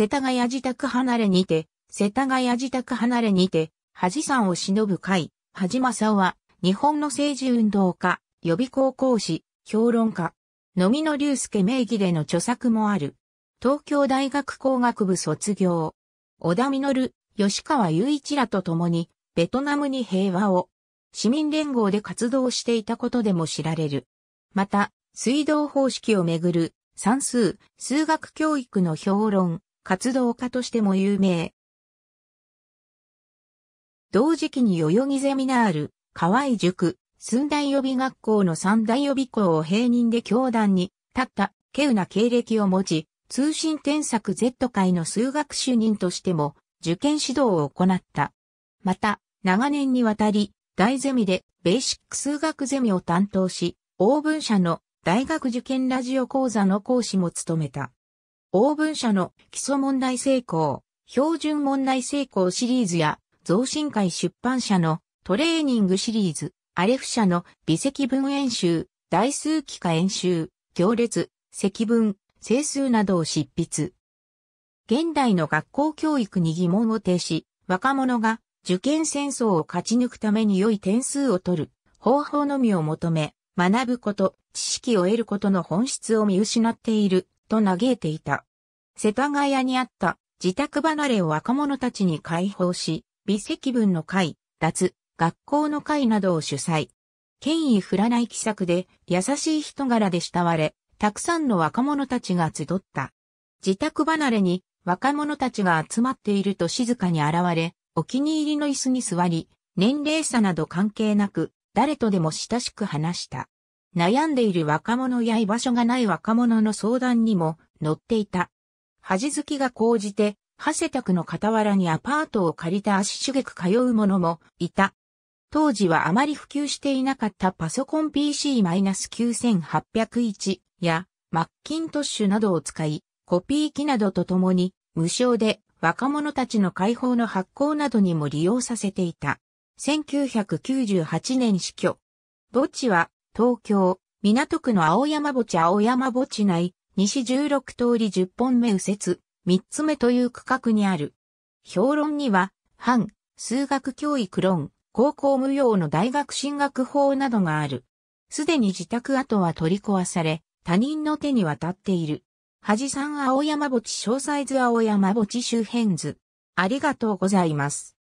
世田谷自宅離れにて、世田谷自宅離れにて、恥さんを忍ぶ会、恥正夫は、日本の政治運動家、予備校講師、評論家、のみの竜介名義での著作もある。東京大学工学部卒業。小田実、吉川雄一らと共に、ベトナムに平和を、市民連合で活動していたことでも知られる。また、水道方式をめぐる、算数、数学教育の評論、活動家としても有名。同時期に代々木ゼミナール、河合塾、寸大予備学校の三大予備校を併任で教団に立った、稀有な経歴を持ち、通信添削 Z 会の数学主任としても受験指導を行った。また、長年にわたり、大ゼミでベーシック数学ゼミを担当し、応文社の大学受験ラジオ講座の講師も務めた。応文社の基礎問題成功、標準問題成功シリーズや、増進会出版社のトレーニングシリーズ、アレフ社の微積分演習、大数幾何演習、行列、積分、整数などを執筆。現代の学校教育に疑問を呈し、若者が受験戦争を勝ち抜くために良い点数を取る方法のみを求め、学ぶこと、知識を得ることの本質を見失っていると嘆いていた。世田谷にあった自宅離れを若者たちに解放し、美積分の会、脱、学校の会などを主催。権威振らない気策で優しい人柄で慕われ、たくさんの若者たちが集った。自宅離れに若者たちが集まっていると静かに現れ、お気に入りの椅子に座り、年齢差など関係なく、誰とでも親しく話した。悩んでいる若者や居場所がない若者の相談にも乗っていた。恥ずきが高じて、長谷宅の傍らにアパートを借りた足しげく通う者もいた。当時はあまり普及していなかったパソコン PC-9801 やマッキントッシュなどを使い、コピー機などとともに無償で若者たちの解放の発行などにも利用させていた。1998年死去。墓地は東京、港区の青山墓地青山墓地内、西16通り10本目右折、3つ目という区画にある。評論には、反、数学教育論、高校無用の大学進学法などがある。すでに自宅跡は取り壊され、他人の手に渡っている。恥ん青山墓地詳細図青山墓地周辺図。ありがとうございます。